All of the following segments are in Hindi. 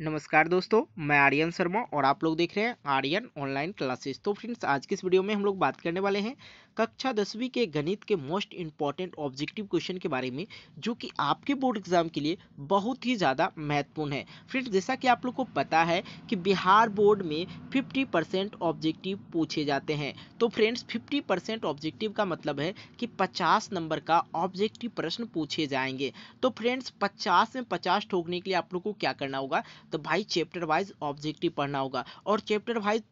नमस्कार दोस्तों मैं आर्यन शर्मा और आप लोग देख रहे हैं आर्यन ऑनलाइन क्लासेस तो फ्रेंड्स आज के इस वीडियो में हम लोग बात करने वाले हैं कक्षा दसवीं के गणित के मोस्ट इंपॉर्टेंट ऑब्जेक्टिव क्वेश्चन के बारे में जो कि आपके बोर्ड एग्जाम के लिए बहुत ही ज़्यादा महत्वपूर्ण है फ्रेंड्स जैसा कि आप लोग को पता है कि बिहार बोर्ड में फिफ्टी ऑब्जेक्टिव पूछे जाते हैं तो फ्रेंड्स फिफ्टी ऑब्जेक्टिव का मतलब है कि पचास नंबर का ऑब्जेक्टिव प्रश्न पूछे जाएंगे तो फ्रेंड्स पचास में पचास ठोकने के लिए आप लोग को क्या करना होगा तो भाई चैप्टर वाइज ऑब्जेक्टिव पढ़ना होगा और चैप्टर वाइज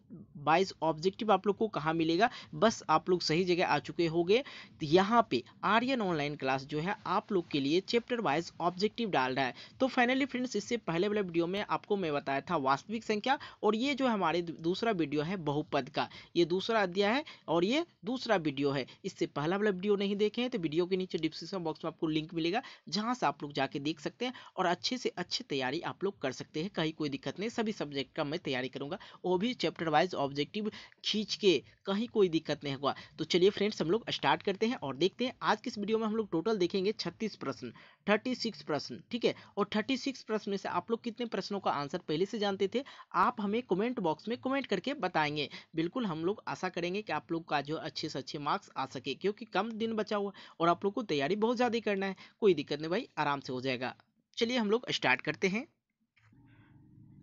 वाइज ऑब्जेक्टिव आप लोग को कहाँ मिलेगा बस आप लोग सही जगह आ चुके होंगे तो यहाँ पे आर्यन ऑनलाइन क्लास जो है आप लोग के लिए चैप्टर वाइज ऑब्जेक्टिव डाल रहा है तो फाइनली फ्रेंड्स इससे पहले वाले वीडियो में आपको मैं बताया था वास्तविक संख्या और ये जो हमारे दूसरा वीडियो है बहुपद का ये दूसरा अध्याय है और ये दूसरा वीडियो है इससे पहला वाला वीडियो नहीं देखे हैं तो वीडियो के नीचे डिस्क्रिप्शन बॉक्स में आपको लिंक मिलेगा जहाँ से आप लोग जाके देख सकते हैं और अच्छे से अच्छी तैयारी आप लोग कर सकते हैं कहीं कोई दिक्कत नहीं सभी सब्जेक्ट का मैं तैयारी करूंगा वो भी चैप्टर वाइज ऑब्जेक्टिव खींच के कहीं कोई दिक्कत नहीं होगा तो चलिए फ्रेंड्स हम लोग स्टार्ट करते हैं और देखते हैं आज किस वीडियो में हम लोग टोटल देखेंगे छत्तीस प्रश्न थर्टी सिक्स प्रश्न ठीक है और थर्टी सिक्स प्रश्न में से आप लोग कितने प्रश्नों का आंसर पहले से जानते थे आप हमें कमेंट बॉक्स में कमेंट करके बताएंगे बिल्कुल हम लोग आशा करेंगे कि आप लोग का जो अच्छे से अच्छे मार्क्स आ सके क्योंकि कम दिन बचा हुआ और आप लोग को तैयारी बहुत ज़्यादा करना है कोई दिक्कत नहीं भाई आराम से हो जाएगा चलिए हम लोग स्टार्ट करते हैं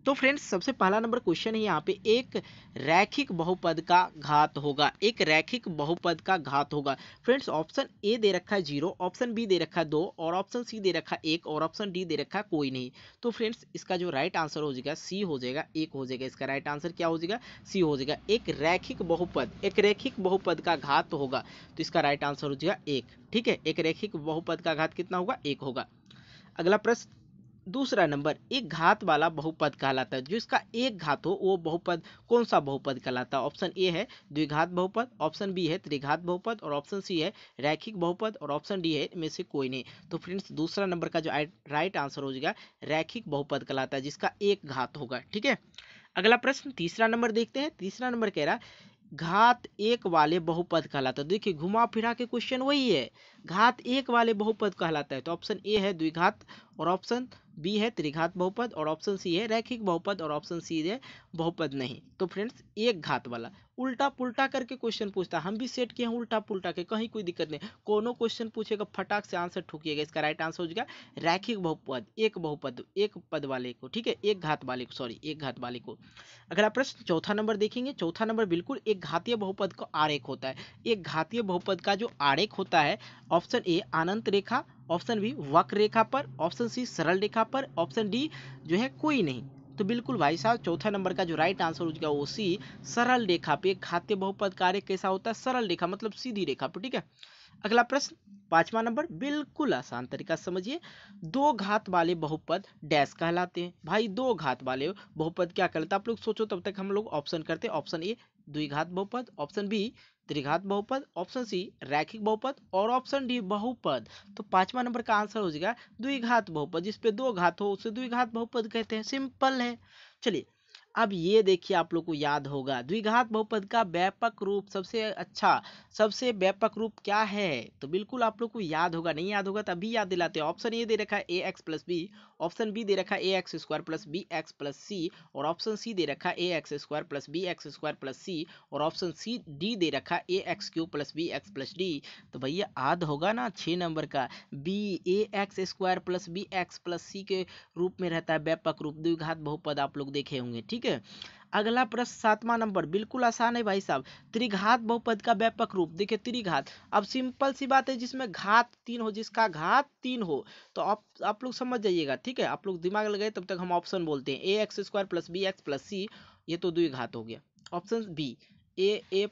तो फ्रेंड्स सबसे पहला नंबर क्वेश्चन है यहाँ पे एक रैखिक बहुपद का घात होगा एक रैखिक बहुपद का घात होगा फ्रेंड्स ऑप्शन ए दे रखा है जीरो ऑप्शन बी दे रखा है दो और ऑप्शन सी दे रखा है एक और ऑप्शन डी दे रखा है कोई नहीं तो फ्रेंड्स इसका जो राइट आंसर हो जाएगा सी हो जाएगा एक हो जाएगा इसका राइट आंसर क्या हो जाएगा सी हो जाएगा एक रैखिक बहुपद एक रैखिक बहुपद का घात होगा तो इसका राइट आंसर हो जाएगा एक ठीक है एक रैखिक बहुपद का घात कितना होगा एक होगा अगला प्रश्न दूसरा नंबर एक घात वाला बहुपद कहलाता है जिसका एक घात हो वो बहुपद कौन सा बहुपद कहलाता है ऑप्शन ए है द्विघात बहुपद ऑप्शन बी है त्रिघात बहुपद और ऑप्शन सी है रैखिक बहुपद और ऑप्शन डी है इनमें से कोई नहीं तो फ्रेंड्स दूसरा नंबर का जो राइट आंसर हो जाएगा रैखिक बहुपद कहलाता है जिसका एक घात होगा ठीक है अगला प्रश्न तीसरा नंबर देखते हैं तीसरा नंबर कह रहा घात एक वाले बहुपद कहलाता है देखिए घुमा फिरा के क्वेश्चन वही है घात एक वाले बहुपद कहलाता है तो ऑप्शन ए है द्विघात और ऑप्शन बी है त्रिघात बहुपद और ऑप्शन सी है रैखिक बहुपद और ऑप्शन सी है बहुपद नहीं तो फ्रेंड्स एक घात वाला उल्टा पुल्टा करके क्वेश्चन पूछता हम भी सेट किए हैं उल्टा पुल्टा के कहीं कोई दिक्कत नहीं कोनो क्वेश्चन पूछेगा फटाक से आंसर ठुकिएगा इसका राइट आंसर हो जाएगा रैखिक बहुपद एक बहुपद एक पद वाले को ठीक है एक घात वाले को सॉरी एक घात वाले को अगला प्रश्न चौथा नंबर देखेंगे चौथा नंबर बिल्कुल एक घातीय बहुपद का आरेख होता है एक घातीय बहुपद का जो आरेख होता है ऑप्शन ए अनंत रेखा ऑप्शन बी वक्र रेखा पर ऑप्शन सी सरल रेखा पर ऑप्शन डी जो है कोई नहीं तो बिल्कुल भाई साहब चौथा नंबर का जो राइट आंसर हो जाएगा वो सी सरल रेखा पे खाते बहुपद कार्य कैसा होता है सरल रेखा मतलब सीधी रेखा पे ठीक है अगला प्रश्न पांचवा नंबर बिल्कुल आसान तरीका समझिए दो घात वाले बहुपद डैश कहलाते हैं भाई दो घात वाले बहुपद क्या कहलाते आप लोग सोचो तब तक हम लोग ऑप्शन करते हैं ऑप्शन ए द्विघात बहुपद ऑप्शन बी त्रिघात बहुपद ऑप्शन सी रैखिक बहुपद और ऑप्शन डी बहुपद तो पांचवा नंबर का आंसर हो जाएगा द्विघात बहुपद जिसपे दो घात हो उसे द्विघात बहुपद कहते हैं सिंपल है चलिए अब ये देखिए आप लोग को याद होगा द्विघात बहुपद का व्यापक रूप सबसे अच्छा सबसे व्यापक रूप क्या है तो बिल्कुल आप लोग को याद होगा नहीं याद होगा तभी याद दिलाते हैं ऑप्शन ए दे रखा है a x plus b option B दे रखा है a x square plus b x plus c और ऑप्शन सी दे रखा है a x square plus b x square plus c और ऑप्शन सी डी दे रखा है a x cube plus b x plus d तो भैया याद होगा ना छः नंबर का B a x square plus b x plus c के रूप में रहता है व्यापक रूप द्विघात बहुपद आप लोग देखे होंगे ठीक ठीक है अगला प्रश्न सातवां नंबर बिल्कुल आसान है भाई साहब त्रिघात बहुपद का व्यापक रूप देखिए त्रिघात अब सिंपल सी बात है जिसमें घात तीन हो जिसका घात तीन हो तो आप आप लोग समझ जाइएगा ठीक है आप लोग दिमाग लगाए तब तक हम ऑप्शन बोलते हैं a x square plus b x plus c ये तो दुई घात हो गया option B A a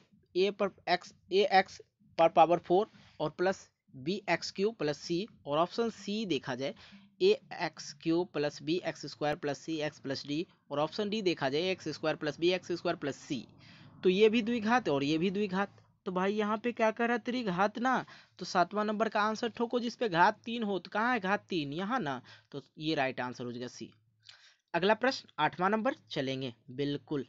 a पर एक्स ए एक्स पर पावर फोर और plus b x cube plus c और ऑप्शन सी देखा जाए a x cube plus b x square plus c x plus d और ऑप्शन डी देखा जाए x square plus b x square plus c तो ये भी द्विघात और ये भी द्विघात तो भाई यहाँ पे क्या कर रहा है त्रिघात ना तो सातवां नंबर का आंसर ठोको जिसपे घात तीन हो तो कहाँ है घात तीन यहाँ ना तो ये राइट आंसर हो जाएगा सी अगला प्रश्न आठवां नंबर चलेंगे बिल्कुल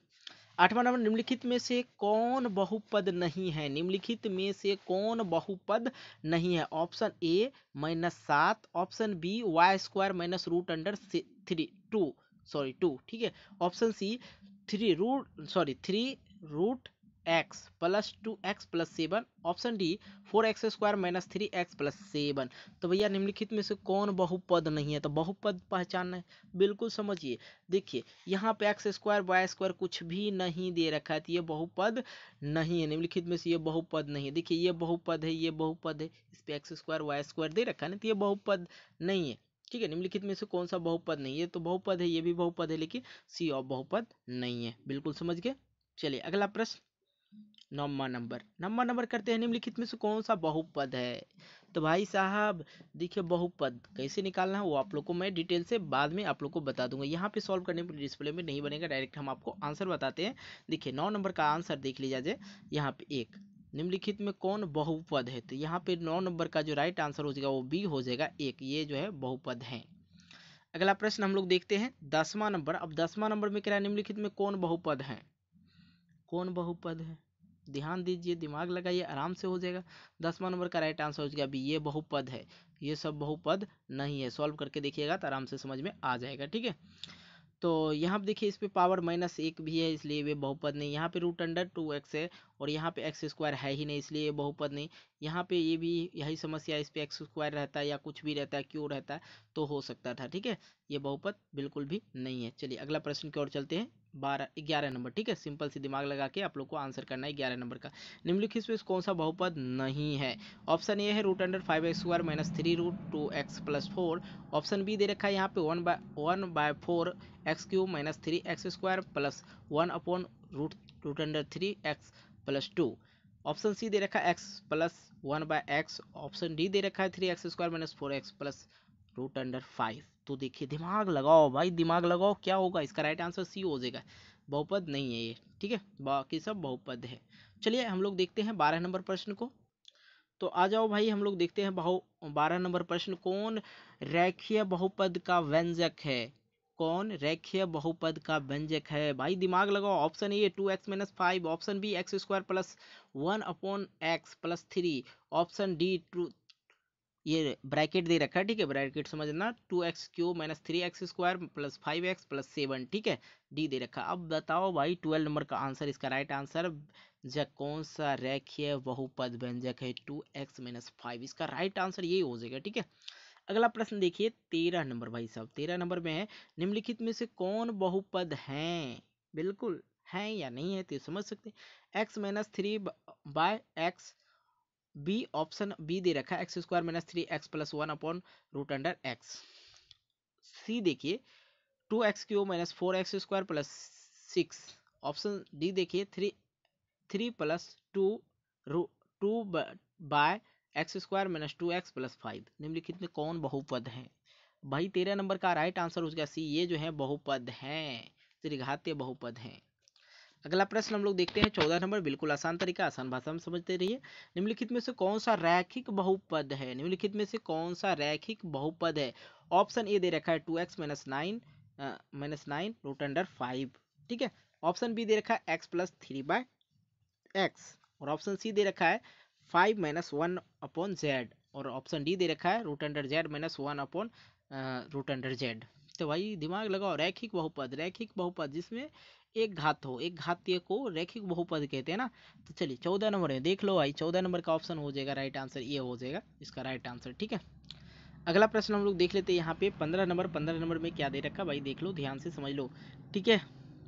आठवां नंबर निम्नलिखित में से कौन बहुपद नहीं है निम्नलिखित में से कौन बहुपद नहीं है ऑप्शन ए माइनस सात option B y square minus root under three two sorry two ठीक है option C three root sorry three root x plus two x plus seven option D four x square minus three x plus seven तो भैया निम्नलिखित में से कौन बहुपद नहीं है तो बहुपद पहचानना है बिल्कुल समझिए देखिए यहाँ पे एक्स स्क्वायर वाई स्क्वायर कुछ भी नहीं दे रखा है तो ये बहुपद नहीं है निम्नलिखित में से ये बहुपद नहीं है देखिए ये बहुपद है ये बहुपद है इस पर एक्स स्क्वायर वाई स्क्वायर दे रखा है ना तो ये बहुपद नहीं है ठीक है निम्नलिखित में से कौन सा बहुपद नहीं है तो बहुपद है ये भी बहुपद है लेकिन सी ऑफ बहुपद नहीं है बिल्कुल समझ गए चलिए अगला प्रश्न नौवा नंबर नौवा नंबर करते हैं निम्नलिखित में से कौन सा बहुपद है तो भाई साहब देखिए बहुपद कैसे निकालना है वो आप लोग को मैं डिटेल से बाद में आप लोग को बता दूंगा यहाँ पे सॉल्व करने पर डिस्प्ले में नहीं बनेगा डायरेक्ट हम आपको आंसर बताते हैं देखिए नौ नंबर का आंसर देख लिया जाए यहाँ पे एक निम्नलिखित में कौन बहुपद है तो यहाँ पे नौ नंबर का जो राइट आंसर हो जाएगा वो बी हो जाएगा एक ये जो है बहुपद है अगला प्रश्न हम लोग देखते हैं दसवां नंबर अब दसवां नंबर में क्या निम्नलिखित में कौन बहुपद है कौन बहुपद है ध्यान दीजिए दिमाग लगाइए आराम से हो जाएगा दसवां नंबर का राइट आंसर हो जाएगा अभी ये बहुपद है ये सब बहुपद नहीं है सॉल्व करके देखिएगा तो आराम से समझ में आ जाएगा ठीक है तो यहाँ पर देखिए इस पर पावर माइनस एक भी है इसलिए वे बहुपद नहीं यहाँ पे रूट अंडर टू एक्स है और यहाँ पे एक्स स्क्वायर है ही नहीं इसलिए ये बहुपद नहीं यहाँ पे ये भी यही समस्या इस पर एक्स स्क्वायर रहता है या कुछ भी रहता है क्यों रहता है तो हो सकता था ठीक है ये बहुपद बिल्कुल भी नहीं है चलिए अगला प्रश्न की ओर चलते हैं बारह ग्यारह नंबर ठीक है सिंपल सी दिमाग लगा के आप लोग को आंसर करना है ग्यारह नंबर का निम्नलिखित में कौन सा बहुपद नहीं है ऑप्शन ए है root under five x square minus three root two x plus four option B दे रखा है यहाँ पे one by one by four x cube minus three x square plus one upon root root under three x plus two option C दे रखा है x plus one by x option D दे रखा है three x square minus four x plus root under five तो देखिए दिमाग लगाओ भाई दिमाग लगाओ क्या होगा इसका राइट आंसर सी हो जाएगा बहुपद नहीं है ये ठीक है बाकी सब बहुपद है चलिए हम लोग देखते हैं बारह नंबर प्रश्न को तो आ जाओ भाई हम लोग देखते हैं बहु बारह नंबर प्रश्न कौन रेखीय बहुपद का व्यंजक है कौन रेखीय बहुपद का व्यंजक है भाई दिमाग लगाओ option A two x minus five option B x square plus one upon x plus three option D two ये ब्रैकेट दे रखा है ठीक है ब्रैकेट समझना two x cube minus three x square plus five x plus seven ठीक है डी दे रखा अब बताओ भाई ट्वेल्व नंबर का आंसर इसका राइट आंसर जब कौन सा रेखीय बहुपद व्यंजक है टू एक्स माइनस फाइव इसका राइट आंसर यही हो जाएगा ठीक है अगला प्रश्न देखिए तेरह नंबर भाई साहब तेरह नंबर में है निम्नलिखित में से कौन बहुपद हैं बिल्कुल हैं या नहीं है तो समझ सकते x minus three by x B option B दे रखा है x square minus three x plus one upon root under x C देखिए two x cube minus four x square plus six option D देखिए three three plus two root two by x square minus two x plus five निम्नलिखित में कौन बहुपद है भाई तेरह नंबर का राइट आंसर हो गया सी ये जो है बहुपद हैं त्रिघातीय बहुपद हैं अगला प्रश्न हम लोग देखते हैं चौदह नंबर बिल्कुल आसान तरीका आसान भाषा में समझते रहिए निम्नलिखित में से कौन सा रैखिक बहुपद है निम्नलिखित में से कौन सा रैखिक बहुपद है ऑप्शन ए दे रखा है two x minus nine minus nine root under five ठीक है ऑप्शन बी दे रखा है x plus three by x और ऑप्शन सी दे रखा है five minus one upon z और ऑप्शन डी दे रखा है root under z minus one upon root under z तो भाई दिमाग लगाओ रैखिक बहुपद रैखिक बहुपद जिसमें एक घात हो एक घातीय को रैखिक बहुपद कहते हैं ना तो चलिए चौदह नंबर है देख लो भाई चौदह नंबर का ऑप्शन हो जाएगा राइट आंसर ये हो जाएगा इसका राइट आंसर ठीक है अगला प्रश्न हम लोग देख लेते हैं यहाँ पे पंद्रह नंबर पंद्रह नंबर में क्या दे रखा भाई देख लो ध्यान से समझ लो ठीक है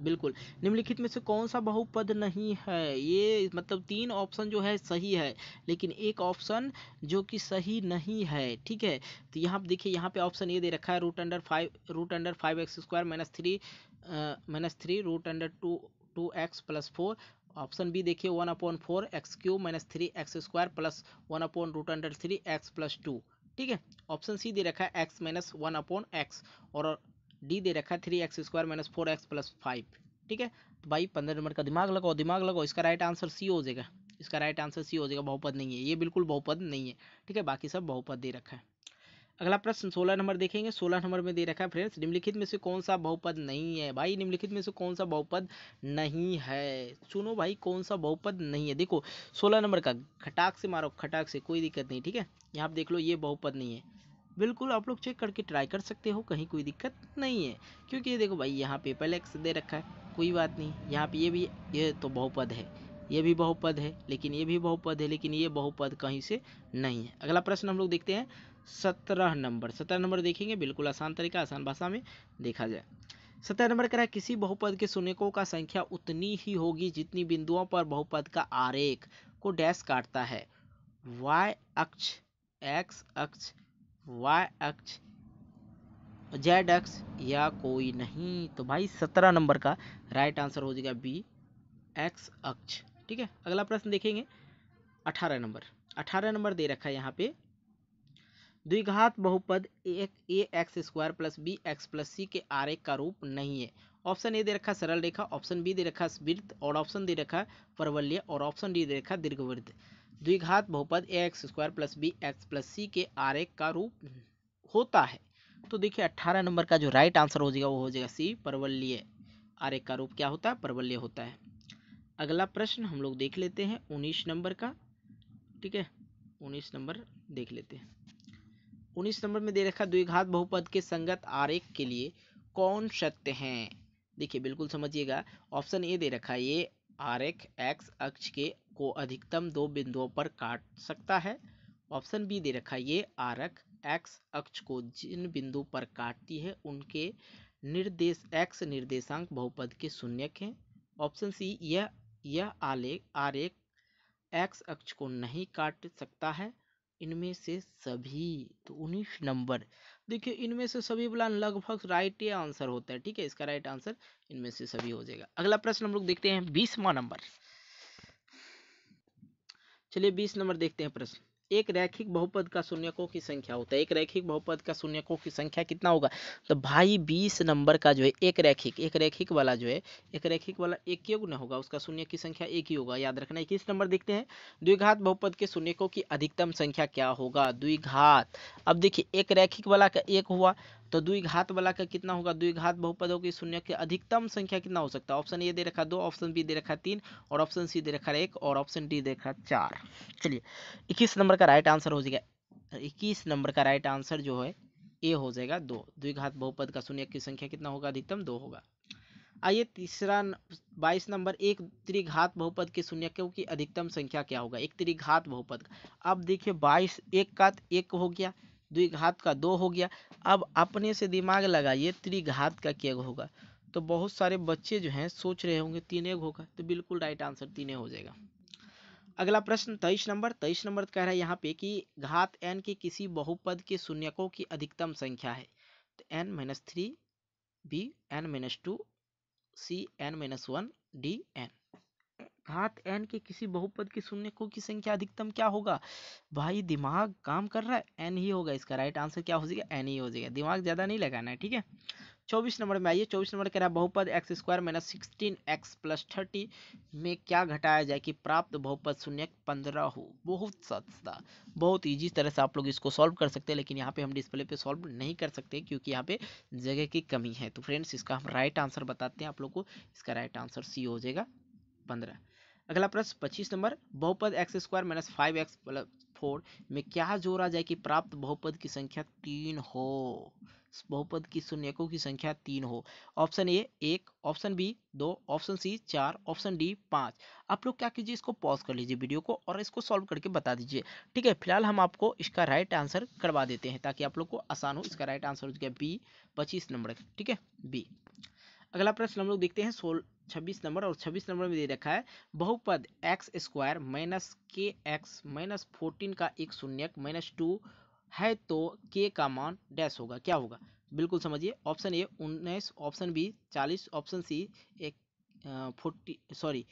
बिल्कुल निम्नलिखित में से कौन सा बहुपद नहीं है ये मतलब तीन ऑप्शन जो है सही है लेकिन एक ऑप्शन जो कि सही नहीं है ठीक है तो यहाँ देखिए यहाँ पे ऑप्शन ये दे रखा है root under five root under five x square minus three minus three root under two two x plus four option B देखिए one upon four x cube minus three x square plus one upon root under three x plus two ठीक है ऑप्शन सी दे रखा है x minus one upon x और डी दे रखा है three x square minus four x plus five ठीक है तो भाई पंद्रह नंबर का दिमाग लगाओ दिमाग लगाओ इसका राइट आंसर सी हो जाएगा इसका राइट आंसर सी हो जाएगा बहुपद नहीं है ये बिल्कुल बहुपद नहीं है ठीक है बाकी सब बहुपद दे रखा है अगला प्रश्न सोलह नंबर देखेंगे सोलह नंबर में दे रखा है फ्रेंड्स निम्नलिखित में से कौन सा बहुपद नहीं है भाई निम्नलिखित में से कौन सा बहुपद नहीं है सुनो भाई कौन सा बहुपद नहीं है देखो सोलह नंबर का खटाक से मारो खटाक से कोई दिक्कत नहीं ठीक है यहाँ आप देख लो ये बहुपद नहीं है बिल्कुल आप लोग चेक करके ट्राई कर सकते हो कहीं कोई दिक्कत नहीं है क्योंकि ये देखो भाई यहाँ पे एक्स दे रखा है कोई बात नहीं यहाँ पे ये भी ये तो बहुपद है ये भी बहुपद है लेकिन ये भी बहुपद है लेकिन ये बहुपद कहीं से नहीं है अगला प्रश्न हम लोग देखते हैं सत्रह नंबर सत्रह नंबर देखेंगे बिल्कुल आसान तरीका आसान भाषा में देखा जाए सत्रह नंबर कह रहा है किसी बहुपद के सुनेकों का संख्या उतनी ही होगी जितनी बिंदुओं पर बहुपद का आरेख को डैश काटता है वाई अक्ष एक्स अक्ष वाई अक्ष जेड एक्स या कोई नहीं तो भाई सत्रह नंबर का राइट आंसर हो जाएगा बी एक्स अक्ष ठीक है अगला प्रश्न देखेंगे अठारह नंबर अठारह नंबर दे रखा है यहाँ पे द्विघात बहुपद एक a x square plus b x plus c के आरेख का रूप नहीं है ऑप्शन ए दे रखा सरल रेखा ऑप्शन बी दे रखा वृत्त और ऑप्शन दे रखा परवल्य और ऑप्शन डी दे रखा दीर्घवृत्त द्विघात बहुपद a x square plus b x plus c के आर एक का रूप होता है तो देखिए अट्ठारह नंबर का जो राइट आंसर हो जाएगा वो हो जाएगा सी आर एक का रूप क्या होता है परवलीय होता है अगला प्रश्न हम लोग देख लेते हैं उन्नीस नंबर का ठीक है उन्नीस नंबर देख लेते हैं उन्नीस नंबर में दे रखा द्विघात बहुपद के संगत आर एक के लिए कौन सत्य हैं देखिए बिल्कुल समझिएगा ऑप्शन ए दे रखा है ये आर एक एक्स अक्ष के को अधिकतम दो बिंदुओं पर काट सकता है ऑप्शन बी दे रखा है ये आरक एक्स अक्ष को जिन बिंदु पर काटती है उनके निर्देश एक्स निर्देशांक बहुपद के शून्यक हैं ऑप्शन सी यह यह आलेख आरेख एक्स अक्ष को नहीं काट सकता है इनमें से सभी तो उन्नीस नंबर देखिए इनमें से सभी बोला लगभग राइट या आंसर होता है ठीक है इसका राइट आंसर इनमें से सभी हो जाएगा अगला प्रश्न हम लोग देखते हैं बीसवा नंबर चलिए बीस नंबर देखते हैं प्रश्न एक रैखिक बहुपद का शून्यकों की संख्या होता है एक रैखिक बहुपद का शून्यकों की संख्या कितना होगा तो भाई बीस नंबर का जो है एक रैखिक एक रैखिक वाला जो है एक रैखिक वाला एक योग न होगा उसका शून्य की संख्या एक ही होगा याद रखना इक्कीस नंबर देखते हैं द्विघात बहुपद के शून्यकों की अधिकतम संख्या क्या होगा द्विघात अब देखिए एक रैखिक वाला का एक हुआ तो दुई घात वाला का कितना होगा दुई घात बहुपदों की शून्य की अधिकतम संख्या कितना हो सकता है ऑप्शन ए दे रखा दो ऑप्शन बी दे रखा तीन और ऑप्शन सी दे रखा एक और ऑप्शन डी दे रखा चार चलिए इक्कीस नंबर का राइट आंसर हो जाएगा इक्कीस नंबर का राइट आंसर जो है ए हो जाएगा दो द्विघात बहुपद का शून्य की संख्या कितना होगा अधिकतम दो होगा आइए तीसरा बाईस नंबर एक त्रिघात बहुपद के शून्य की अधिकतम संख्या क्या होगा एक त्रिघात बहुपद का अब देखिए बाईस एक का एक हो गया द्विघात का दो हो गया अब अपने से दिमाग लगाइए त्रिघात का क्या होगा तो बहुत सारे बच्चे जो हैं सोच रहे होंगे तीन एग होगा तो बिल्कुल राइट आंसर तीन हो जाएगा अगला प्रश्न तेईस नंबर तेईस नंबर कह रहा है यहाँ पे कि घात एन के किसी बहुपद के शून्यकों की अधिकतम संख्या है तो n minus three b n minus two c n minus one d n अर्थात एन के किसी बहुपद के शून्य को की संख्या अधिकतम क्या होगा भाई दिमाग काम कर रहा है एन ही होगा इसका राइट आंसर क्या हो जाएगा एन ही हो जाएगा दिमाग ज़्यादा नहीं लगाना है ठीक है चौबीस नंबर में आइए चौबीस नंबर कह रहा है बहुपद x square minus sixteen x plus thirty में क्या घटाया जाए कि प्राप्त बहुपद शून्य पंद्रह हो बहुत सस्ता बहुत ईजी तरह से आप लोग इसको सॉल्व कर सकते हैं लेकिन यहाँ पे हम डिस्प्ले पे सॉल्व नहीं कर सकते क्योंकि यहाँ पे जगह की कमी है तो फ्रेंड्स इसका हम राइट आंसर बताते हैं आप लोग को इसका राइट आंसर सी हो जाएगा पंद्रह अगला प्रश्न पच्चीस नंबर बहुपद x square minus five x plus four में क्या जोड़ा जाए कि प्राप्त बहुपद की संख्या तीन हो बहुपद की शून्यकों की संख्या तीन हो ऑप्शन ए एक ऑप्शन बी दो ऑप्शन सी चार ऑप्शन डी पाँच आप लोग क्या कीजिए इसको पॉज कर लीजिए वीडियो को और इसको सॉल्व करके बता दीजिए ठीक है फिलहाल हम आपको इसका राइट आंसर करवा देते हैं ताकि आप लोग को आसान हो इसका राइट आंसर हो जाएगा बी पच्चीस नंबर ठीक है बी अगला प्रश्न हम लोग देखते हैं सोल छब्बीस नंबर और छब्बीस नंबर में दे रखा है बहुपद x square minus k x minus fourteen का एक शून्य माइनस टू है तो के का मान डैश होगा क्या होगा बिल्कुल समझिए ऑप्शन ए उन्नीस ऑप्शन बी चालीस ऑप्शन सी एक फोर्टी सॉरी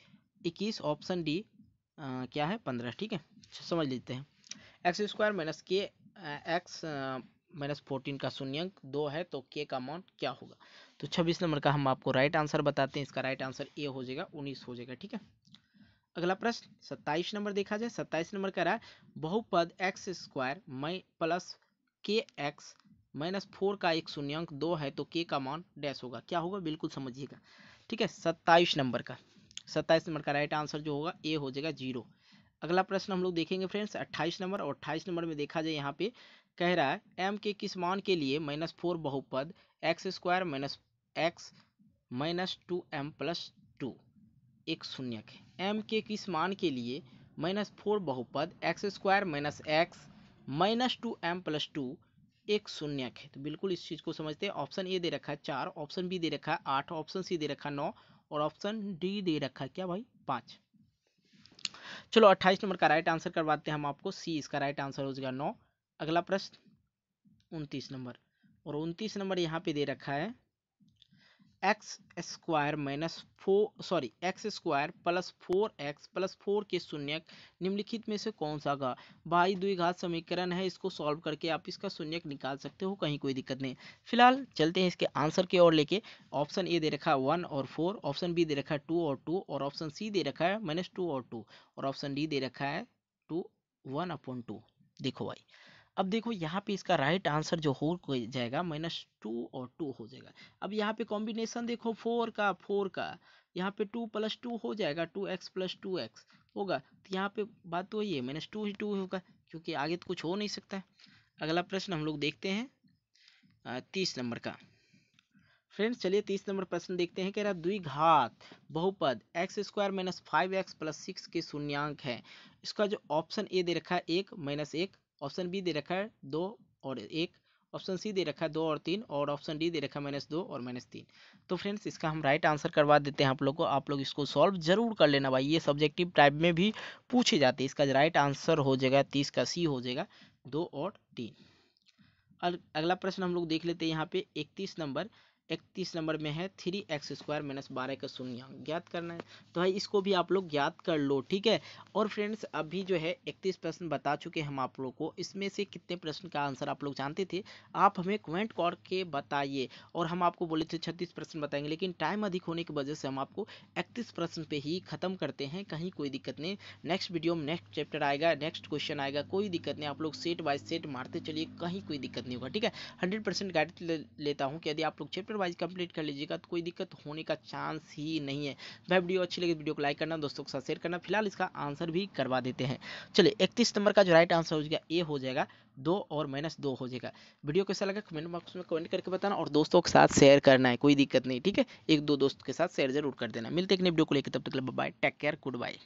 इक्कीस ऑप्शन डी क्या है पंद्रह ठीक है समझ लेते हैं x square minus k x minus fourteen का शून्यंक दो है तो के का अमाउंट क्या होगा तो छब्बीस नंबर का हम आपको राइट आंसर बताते हैं इसका राइट आंसर ए हो जाएगा उन्नीस हो जाएगा ठीक है अगला प्रश्न सत्ताईस नंबर देखा जाए सत्ताईस नंबर कह रहा है बहुपद x square minus plus k x minus four का एक शून्यंक दो है तो के का मान डैश होगा क्या होगा बिल्कुल समझिएगा ठीक है सत्ताईस नंबर का सत्ताईस नंबर का राइट आंसर जो होगा ए हो जाएगा जीरो अगला प्रश्न हम लोग देखेंगे फ्रेंड्स 28 नंबर और 28 नंबर में देखा जाए यहाँ पे कह रहा है एम के किस मान के लिए माइनस फोर बहुपद x square minus x minus two m plus two एक शून्य है एम के किस मान के लिए माइनस फोर बहुपद x square minus x minus two m plus two एक शून्यक है तो बिल्कुल इस चीज़ को समझते हैं ऑप्शन ए दे रखा है चार ऑप्शन बी दे रखा है आठ ऑप्शन सी दे रखा है नौ और ऑप्शन डी दे रखा है क्या भाई पाँच चलो अट्ठाईस नंबर का राइट आंसर करवाते हैं हम आपको सी इसका राइट आंसर हो जाएगा नौ अगला प्रश्न उनतीस नंबर और उनतीस नंबर यहाँ पे दे रखा है x square minus four sorry x square plus four x plus four के शून्य निम्नलिखित में से कौन सा गा भाई द्विघात समीकरण है इसको सॉल्व करके आप इसका शून्य निकाल सकते हो कहीं कोई दिक्कत नहीं फिलहाल चलते हैं इसके आंसर की ओर लेके ऑप्शन ए दे रखा है वन और फोर ऑप्शन बी दे रखा है टू और टू और ऑप्शन सी दे रखा है माइनस टू और टू और ऑप्शन डी दे रखा है टू वन अपॉन टू देखो भाई अब देखो यहाँ पे इसका राइट आंसर जो हो जाएगा माइनस टू और टू हो जाएगा अब यहाँ पे कॉम्बिनेशन देखो फोर का फोर का यहाँ पे टू प्लस टू हो जाएगा two x plus two x होगा तो यहाँ पे बात तो वही है माइनस टू ही टू होगा क्योंकि आगे तो कुछ हो नहीं सकता है अगला प्रश्न हम लोग देखते हैं तीस नंबर का फ्रेंड्स चलिए तीस नंबर प्रश्न देखते हैं कह रहा द्विघात बहुपद x square minus five x plus six के शून्यांक है इसका जो ऑप्शन ए दे रखा है एक माइनस एक ऑप्शन बी दे रखा है दो और एक ऑप्शन सी दे रखा है दो और तीन और ऑप्शन डी दे रखा है माइनस दो और माइनस तीन तो फ्रेंड्स इसका हम राइट आंसर करवा देते हैं आप लोग को आप लोग इसको सॉल्व जरूर कर लेना भाई ये सब्जेक्टिव टाइप में भी पूछे जाते हैं इसका राइट आंसर हो जाएगा तीस का सी हो जाएगा दो और तीन अगला प्रश्न हम लोग देख लेते हैं यहाँ पे इकतीस नंबर इकतीस नंबर में है थ्री एक्स स्क्वायर माइनस बारह का शून्य ज्ञात करना है तो भाई इसको भी आप लोग ज्ञात कर लो ठीक है और फ्रेंड्स अभी जो है इकतीस प्रश्न बता चुके हम आप लोग को इसमें से कितने प्रश्न का आंसर आप लोग जानते थे आप हमें कमेंट करके बताइए और हम आपको बोले थे छत्तीस प्रश्न बताएंगे लेकिन टाइम अधिक होने की वजह से हम आपको इकतीस प्रश्न पर ही खत्म करते हैं कहीं कोई दिक्कत नहीं नेक्स्ट वीडियो में नेक्स्ट चैप्टर आएगा नेक्स्ट क्वेश्चन आएगा कोई दिक्कत नहीं आप लोग सेट बाय सेट मारते चलिए कहीं कोई दिक्कत नहीं होगा ठीक है हंड्रेड परसेंट गाइड लेता हूँ कि यदि आप लोग चैप्टर अदरवाइज कंप्लीट कर लीजिएगा तो कोई दिक्कत होने का चांस ही नहीं है वह वीडियो अच्छी लगी तो वीडियो को लाइक करना दोस्तों के साथ शेयर करना फिलहाल इसका आंसर भी करवा देते हैं चलिए इकतीस नंबर का जो राइट आंसर हो जाएगा ए हो जाएगा दो और माइनस दो हो जाएगा वीडियो कैसा लगा कमेंट बॉक्स में कमेंट करके बताना और दोस्तों के साथ शेयर करना है कोई दिक्कत नहीं ठीक है एक दो दोस्त के साथ शेयर जरूर कर देना मिलते हैं वीडियो को लेकर तब तक bye take care good bye